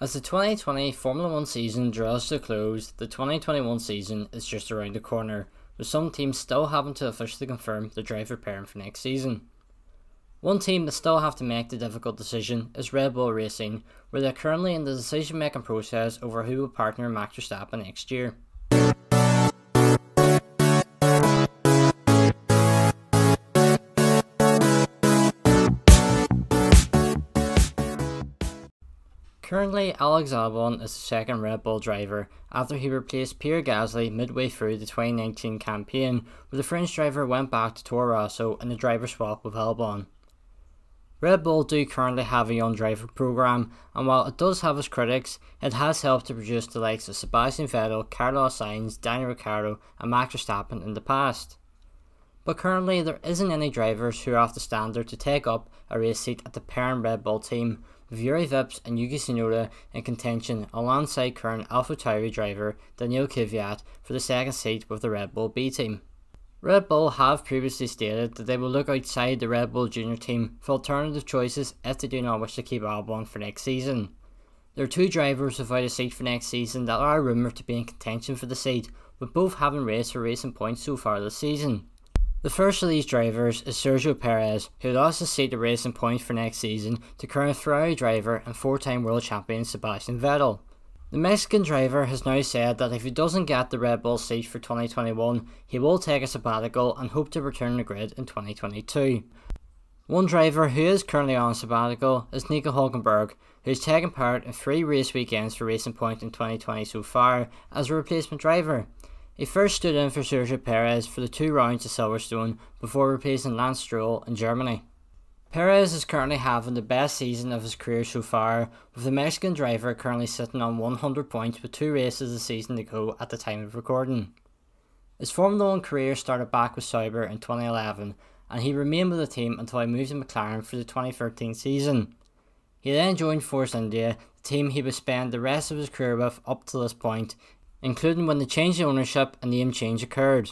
As the 2020 Formula 1 season draws to a close, the 2021 season is just around the corner, with some teams still having to officially confirm the driver pairing for next season. One team that still have to make the difficult decision is Red Bull Racing, where they're currently in the decision making process over who will partner Max Verstappen next year. Currently, Alex Albon is the second Red Bull driver after he replaced Pierre Gasly midway through the 2019 campaign, where the French driver went back to Toro Rosso in a driver swap with Albon. Red Bull do currently have a young driver program, and while it does have its critics, it has helped to produce the likes of Sebastian Vettel, Carlos Sainz, Daniel Ricciardo, and Max Verstappen in the past but currently there isn't any drivers who have the standard to take up a race seat at the parent Red Bull team, with Yuri Vips and Yuki Tsunoda in contention alongside current AlphaTauri driver Daniel Kvyat for the second seat with the Red Bull B team. Red Bull have previously stated that they will look outside the Red Bull Junior team for alternative choices if they do not wish to keep Albon for next season. There are two drivers without a seat for next season that are rumoured to be in contention for the seat, with both having raced for racing points so far this season. The first of these drivers is Sergio Perez, who lost his seat to Racing Point points for next season to current Ferrari driver and four time world champion Sebastian Vettel. The Mexican driver has now said that if he doesn't get the Red Bull seat for 2021, he will take a sabbatical and hope to return to grid in 2022. One driver who is currently on sabbatical is Nico Hulkenberg, who has taken part in three race weekends for Racing Point in 2020 so far as a replacement driver. He first stood in for Sergio Perez for the two rounds at Silverstone before replacing Lance Stroll in Germany. Perez is currently having the best season of his career so far, with the Mexican driver currently sitting on 100 points with two races a season to go at the time of recording. His Formula 1 career started back with Sauber in 2011, and he remained with the team until he moved to McLaren for the 2013 season. He then joined Force India, the team he would spend the rest of his career with up to this point, including when the change in ownership and name change occurred.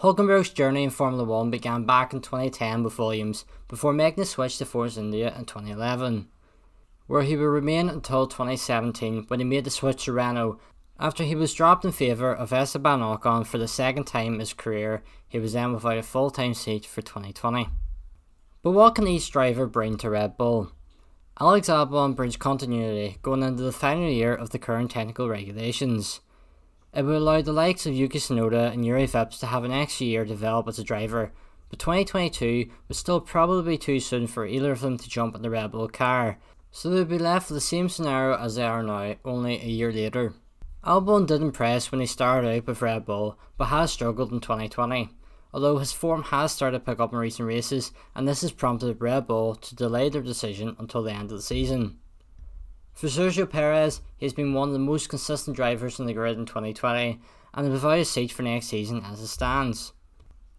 Hulkenberg's journey in Formula 1 began back in 2010 with Williams, before making the switch to Force India in 2011, where he would remain until 2017 when he made the switch to Renault. After he was dropped in favour of Esteban Ocon for the second time in his career, he was then without a full-time seat for 2020. But what can each driver bring to Red Bull? Alex Albon brings continuity going into the final year of the current technical regulations. It would allow the likes of Yuki Tsunoda and Yuri Vips to have an extra year develop as a driver, but 2022 was still probably too soon for either of them to jump in the Red Bull car, so they would be left with the same scenario as they are now, only a year later. Albon did impress when he started out with Red Bull, but has struggled in 2020 although his form has started to pick up in recent races, and this has prompted Red Bull to delay their decision until the end of the season. For Sergio Perez, he has been one of the most consistent drivers in the grid in 2020, and has provided a seat for next season as it stands.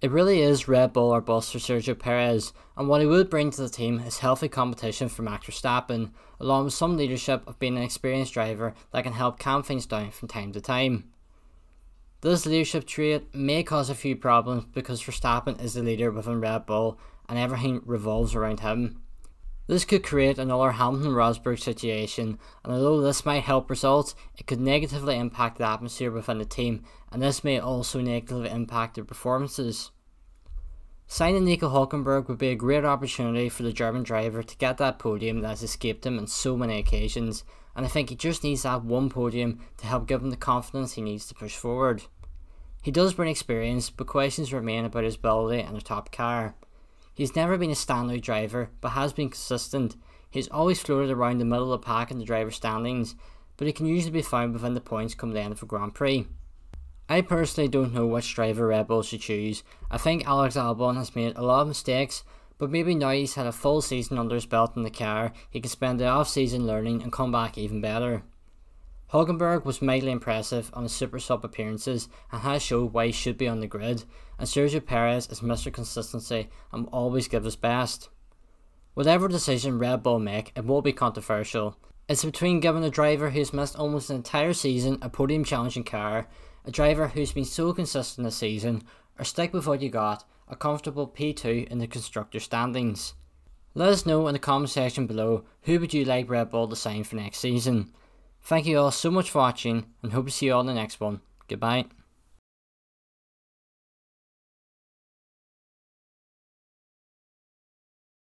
It really is Red Bull or bust for Sergio Perez, and what he would bring to the team is healthy competition from Max Verstappen, along with some leadership of being an experienced driver that can help calm things down from time to time. This leadership trait may cause a few problems because Verstappen is the leader within Red Bull and everything revolves around him. This could create another Hamilton Rosberg situation, and although this might help results, it could negatively impact the atmosphere within the team, and this may also negatively impact their performances. Signing Nico Hulkenberg would be a great opportunity for the German driver to get that podium that has escaped him on so many occasions, and I think he just needs that one podium to help give him the confidence he needs to push forward. He does bring experience, but questions remain about his ability and a top car. He's never been a standout driver, but has been consistent. He's always floated around the middle of the pack in the driver standings, but he can usually be found within the points come the end of a Grand Prix. I personally don't know which driver Red Bull should choose. I think Alex Albon has made a lot of mistakes, but maybe now he's had a full season under his belt in the car, he can spend the off-season learning and come back even better. Hagenberg was mightily impressive on his Super Sub appearances and has showed why he should be on the grid, and Sergio Perez is Mr. Consistency and will always give his best. Whatever decision Red Bull make, it will be controversial. It's between giving a driver who's missed almost an entire season a podium challenging car, a driver who's been so consistent this season, or stick with what you got a comfortable P2 in the constructor standings. Let us know in the comment section below who would you like Red Bull to sign for next season. Thank you all so much for watching and hope to see you all in the next one. Goodbye.